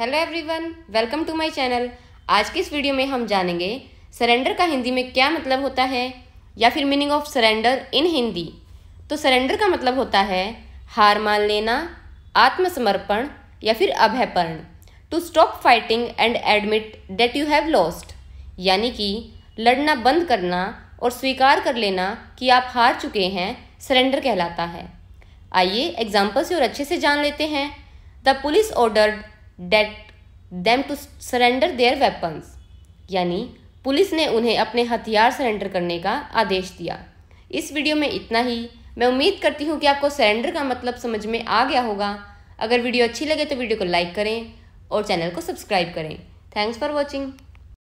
hello everyone welcome to my channel आज की इस वीडियो में हम जानेंगे सरेंडर का हिंदी में क्या मतलब होता है या फिर meaning of surrender in Hindi तो सरेंडर का मतलब होता है हार मान लेना आत्मसमर्पण या फिर अभयपर्ण to stop fighting and admit that you have lost यानी कि लड़ना बंद करना और स्वीकार कर लेना कि आप हार चुके हैं सरेंडर कहलाता है आइए एग्जाम्पल से और अच्छे से जान लेते हैं the police order that them to surrender their weapons यानी पुलिस ने उन्हें अपने हथियार सरेंडर करने का आदेश दिया इस वीडियो में इतना ही मैं उम्मीद करती हूँ कि आपको सरेंडर का मतलब समझ में आ गया होगा अगर वीडियो अच्छी लगे तो वीडियो को लाइक करें और चैनल को सब्सक्राइब करें थैंक्स फॉर वॉचिंग